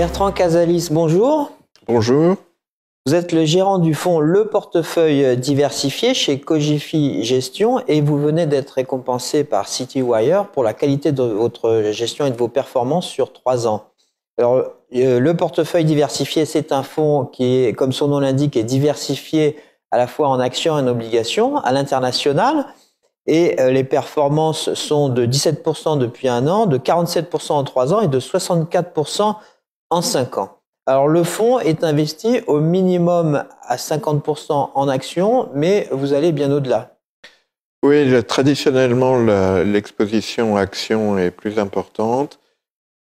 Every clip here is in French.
Bertrand Casalis, bonjour. Bonjour. Vous êtes le gérant du fonds Le Portefeuille Diversifié chez Cogifi Gestion et vous venez d'être récompensé par CityWire pour la qualité de votre gestion et de vos performances sur trois ans. Alors, euh, le portefeuille diversifié, c'est un fonds qui, est, comme son nom l'indique, est diversifié à la fois en actions et en obligations à l'international. Et euh, les performances sont de 17% depuis un an, de 47% en trois ans et de 64% en 5 ans. Alors le fonds est investi au minimum à 50% en actions, mais vous allez bien au-delà. Oui, traditionnellement, l'exposition actions est plus importante.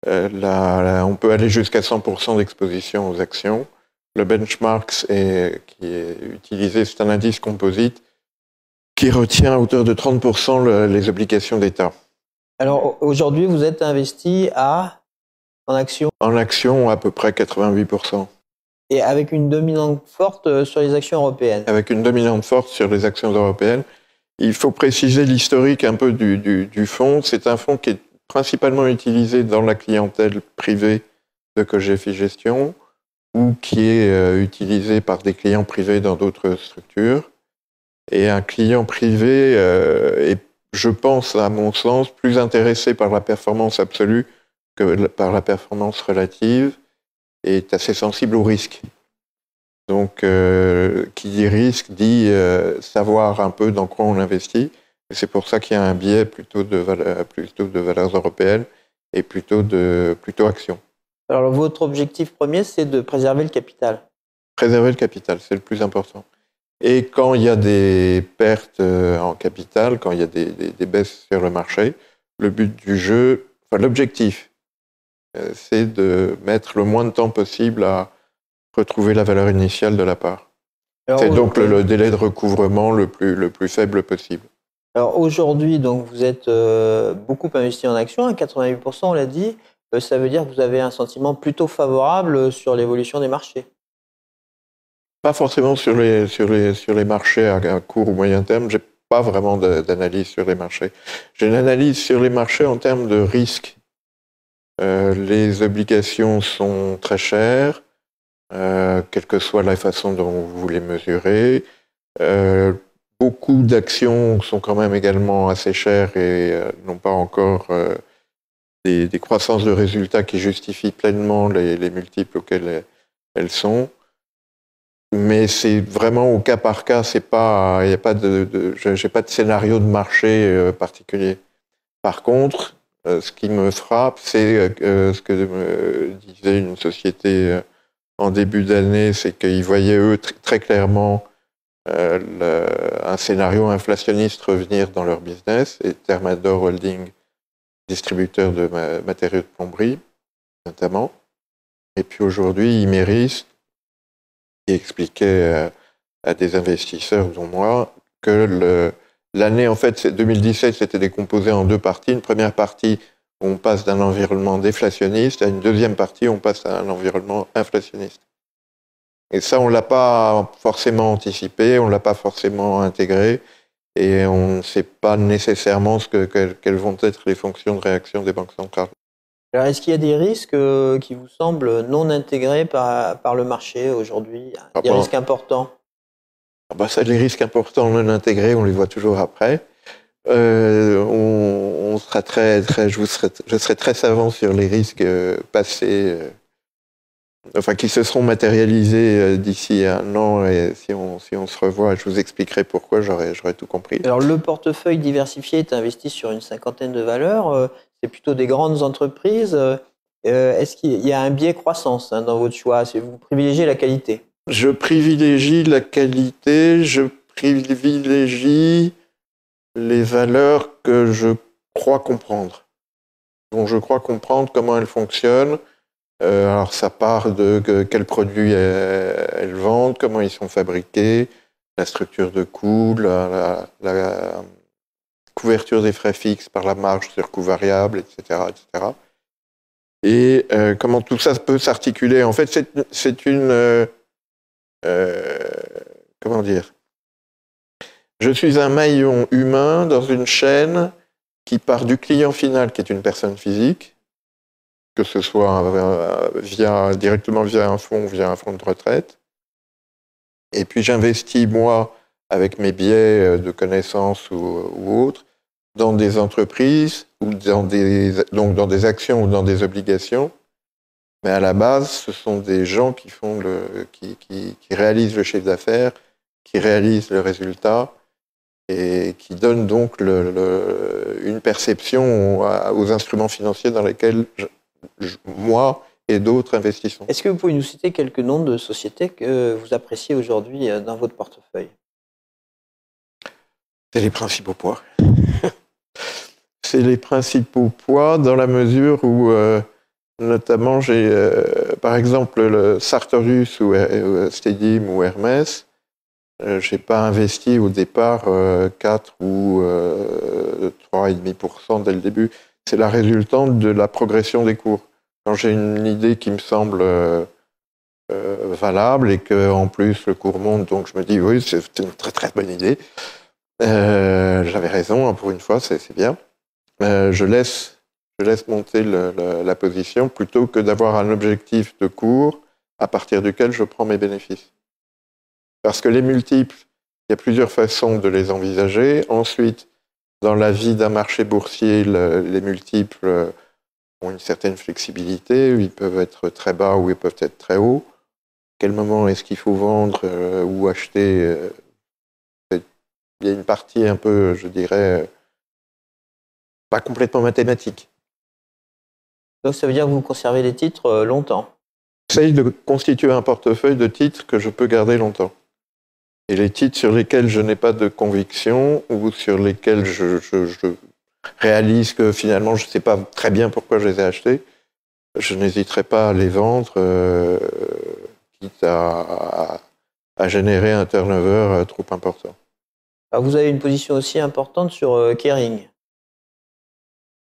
Euh, on peut aller jusqu'à 100% d'exposition aux actions. Le benchmark est, qui est utilisé, c'est un indice composite qui retient à hauteur de 30% les obligations d'État. Alors aujourd'hui, vous êtes investi à en action, En action, à peu près 88%. Et avec une dominante forte euh, sur les actions européennes Avec une dominante forte sur les actions européennes. Il faut préciser l'historique un peu du, fonds. C'est un fonds qui est principalement utilisé dans la clientèle privée de fait Gestion ou qui est euh, utilisé par des clients privés dans d'autres structures. Et un client privé euh, est, je pense, à mon sens, plus intéressé par la performance absolue par la performance relative est assez sensible au risque. Donc, euh, qui dit risque dit euh, savoir un peu dans quoi on investit. C'est pour ça qu'il y a un biais plutôt de, plutôt de valeurs européennes et plutôt de plutôt actions. Alors, votre objectif premier, c'est de préserver le capital. Préserver le capital, c'est le plus important. Et quand il y a des pertes euh, en capital, quand il y a des, des baisses sur le marché, le but du jeu, enfin l'objectif, euh, c'est de mettre le moins de temps possible à retrouver la valeur initiale de la part. C'est donc le, délai de recouvrement le plus, le plus faible possible. Alors aujourd'hui, vous êtes euh, beaucoup investi en actions, à hein, 88%, on l'a dit. Euh, ça veut dire que vous avez un sentiment plutôt favorable sur l'évolution des marchés. Pas forcément sur les, marchés à, court ou moyen terme. Je n'ai pas vraiment d'analyse sur les marchés. J'ai une analyse sur les marchés en termes de risque euh, les obligations sont très chères, euh, quelle que soit la façon dont vous les mesurez. Euh, beaucoup d'actions sont quand même également assez chères et n'ont pas encore des, croissances de résultats qui justifient pleinement les, multiples auxquels elles sont. Mais c'est vraiment au cas par cas, c'est pas, il a pas de, j'ai pas de scénario de marché particulier. Par contre, euh, ce qui me frappe, c'est euh, euh, ce que disait une société en début d'année, c'est qu'ils voyaient, eux, très clairement un scénario inflationniste revenir dans leur business, et Thermador Holding, distributeur de matériaux de plomberie, notamment. Et puis aujourd'hui, Imeris, qui expliquait à, à, des investisseurs, dont moi, que le, L'année, en fait, 2017, c'était décomposé en deux parties. Une première partie on passe d'un environnement déflationniste à une deuxième partie on passe à un environnement inflationniste. Et ça, on ne l'a pas forcément anticipé, on ne l'a pas forcément intégré, et on ne sait pas nécessairement ce que, quelles vont être les fonctions de réaction des banques centrales. Alors, est-ce qu'il y a des risques euh, qui vous semblent non intégrés par, par le marché aujourd'hui Des ah, risques importants ah bah, ça, les risques importants non on les voit toujours après. Euh, on, sera très, je, serai, très savant sur les risques euh, passés, euh, enfin qui se seront matérialisés d'ici un an. Et si on, si on se revoit, je vous expliquerai pourquoi j'aurais tout compris. Alors le portefeuille diversifié est investi sur une cinquantaine de valeurs. C'est plutôt des grandes entreprises. Est-ce qu'il y a un biais croissance hein, dans votre choix Vous privilégiez la qualité je privilégie la qualité, je privilégie les valeurs que je crois comprendre, Donc je crois comprendre comment elles fonctionnent. Euh, alors ça part de quels produits elles, vendent, comment ils sont fabriqués, la structure de coût, la, couverture des frais fixes par la marge sur coût variable, etc. etc. Et euh, comment tout ça peut s'articuler. En fait, c'est une... Euh, euh, comment dire Je suis un maillon humain dans une chaîne qui part du client final, qui est une personne physique, que ce soit euh, via, directement via un fonds ou via un fonds de retraite. Et puis j'investis, moi, avec mes biais euh, de connaissances ou, autres, dans des entreprises, ou dans des, donc dans des actions ou dans des obligations mais à la base, ce sont des gens qui, font le, qui, qui, qui réalisent le chiffre d'affaires, qui réalisent le résultat et qui donnent donc le, une perception aux instruments financiers dans lesquels moi et d'autres investissons. Est-ce que vous pouvez nous citer quelques noms de sociétés que vous appréciez aujourd'hui euh, dans votre portefeuille C'est les principaux poids. C'est les principaux poids dans la mesure où... Euh, Notamment, j'ai, euh, par exemple, le Sartorius ou, euh, Stedim ou Hermès, euh, j'ai pas investi au départ 4 ou 3,5% dès le début. C'est la résultante de la progression des cours. Quand j'ai une idée qui me semble valable et que en plus le cours monte, donc je me dis oui, c'est une très très bonne idée. J'avais raison, hein, pour une fois, c'est bien. je laisse je laisse monter la position plutôt que d'avoir un objectif de cours à partir duquel je prends mes bénéfices. Parce que les multiples, il y a plusieurs façons de les envisager. Ensuite, dans la vie d'un marché boursier, les multiples ont une certaine flexibilité. Ils peuvent être très bas ou ils peuvent être très hauts. quel moment est-ce qu'il faut vendre euh, ou acheter euh, Il y a une partie un peu, je dirais, euh, pas complètement mathématique. Donc ça veut dire que vous conservez les titres euh, longtemps. J'essaye de constituer un portefeuille de titres que je peux garder longtemps. Et les titres sur lesquels je n'ai pas de conviction ou sur lesquels je, réalise que finalement je ne sais pas très bien pourquoi je les ai achetés, je n'hésiterai pas à les vendre, euh, quitte à, générer un turnover euh, trop important. Ah, vous avez une position aussi importante sur Kering.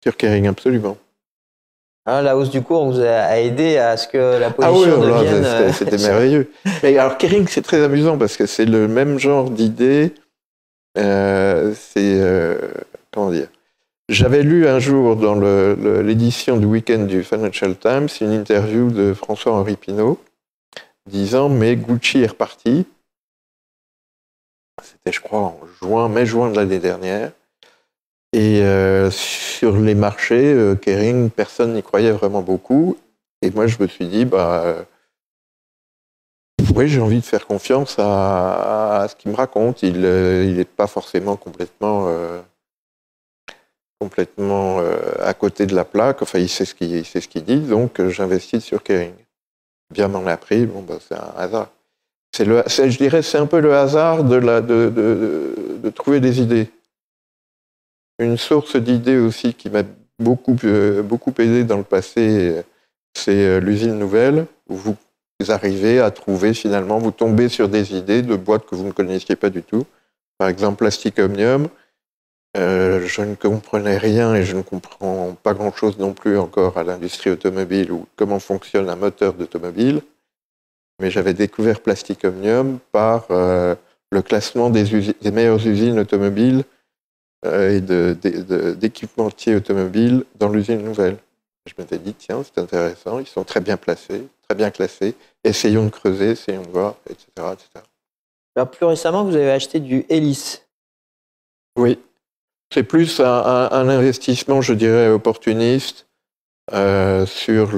Sur Kering, absolument. Hein, la hausse du cours vous a aidé à ce que la position ah oui, oh euh, C'était merveilleux. alors Kering, c'est très amusant parce que c'est le même genre d'idée. Euh, c'est euh, comment dire J'avais lu un jour dans l'édition du week-end du Financial Times une interview de François-Henri Pinault disant mais Gucci est reparti. C'était je crois en juin, mai-juin de l'année dernière. Et euh, sur les marchés, euh, Kering, personne n'y croyait vraiment beaucoup. Et moi, je me suis dit, bah, euh, oui, j'ai envie de faire confiance à, ce qu'il me raconte. Il n'est pas forcément complètement, complètement à côté de la plaque. Enfin, il sait ce qu'il dit. Donc, j'investis sur Kering. Bien m'en a pris, bon, bah, c'est un hasard. je dirais, c'est un peu le hasard de, la, de, de trouver des idées. Une source d'idées aussi qui m'a beaucoup, euh, beaucoup aidé dans le passé, c'est euh, l'usine nouvelle, où vous arrivez à trouver finalement, vous tombez sur des idées de boîtes que vous ne connaissiez pas du tout. Par exemple, Plastic Omnium, euh, je ne comprenais rien et je ne comprends pas grand-chose non plus encore à l'industrie automobile ou comment fonctionne un moteur d'automobile. Mais j'avais découvert Plastic Omnium par le classement des, meilleures usines automobiles euh, et d'équipementiers automobiles dans l'usine nouvelle. Je m'étais dit, tiens, c'est intéressant, ils sont très bien placés, très bien classés, essayons de creuser, essayons de voir, etc. etc. plus récemment, vous avez acheté du Hélice. Oui, c'est plus un, investissement, je dirais, opportuniste euh, sur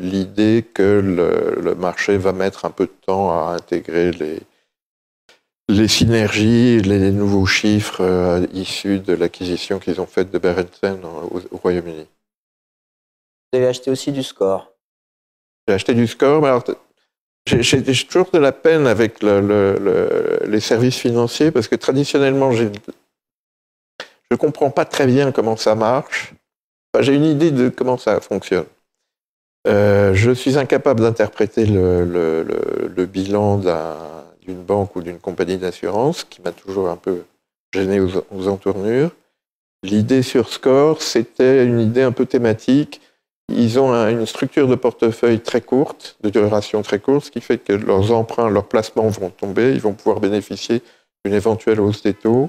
l'idée que le, le, marché va mettre un peu de temps à intégrer les, les synergies, les nouveaux chiffres euh, issus de l'acquisition qu'ils ont faite de Berendsen au, Royaume-Uni. Vous avez acheté aussi du score. J'ai acheté du score, mais alors, j'ai toujours de la peine avec le, les services financiers parce que traditionnellement, je ne comprends pas très bien comment ça marche. j'ai une idée de comment ça fonctionne. Euh, je suis incapable d'interpréter le bilan d'un d'une banque ou d'une compagnie d'assurance, qui m'a toujours un peu gêné aux, entournures. L'idée sur Score, c'était une idée un peu thématique. Ils ont une structure de portefeuille très courte, de duration très courte, ce qui fait que leurs emprunts, leurs placements vont tomber, ils vont pouvoir bénéficier d'une éventuelle hausse des taux,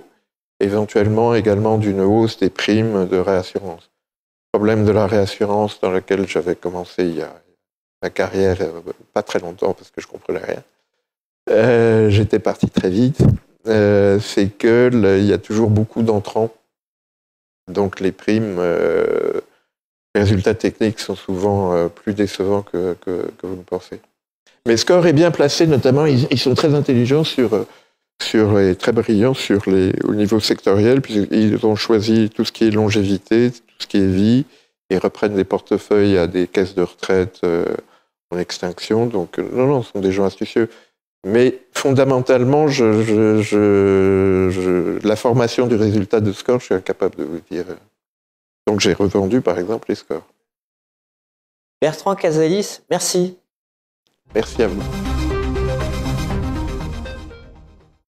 éventuellement également d'une hausse des primes de réassurance. Le problème de la réassurance dans lequel j'avais commencé il y a ma carrière, euh, pas très longtemps parce que je comprenais rien, euh, j'étais parti très vite, euh, c'est il y a toujours beaucoup d'entrants. Donc les primes, euh, les résultats techniques sont souvent euh, plus décevants que, vous ne pensez. Mais Score est bien placé, notamment, ils, sont très intelligents sur, sur très brillants sur les, au niveau sectoriel, puisqu'ils ont choisi tout ce qui est longévité, tout ce qui est vie, et reprennent des portefeuilles à des caisses de retraite en extinction. Donc, non, non, ce sont des gens astucieux. Mais fondamentalement, la formation du résultat de score, je suis incapable de vous dire. Donc j'ai revendu, par exemple, les scores. Bertrand Casalis, merci. Merci à vous.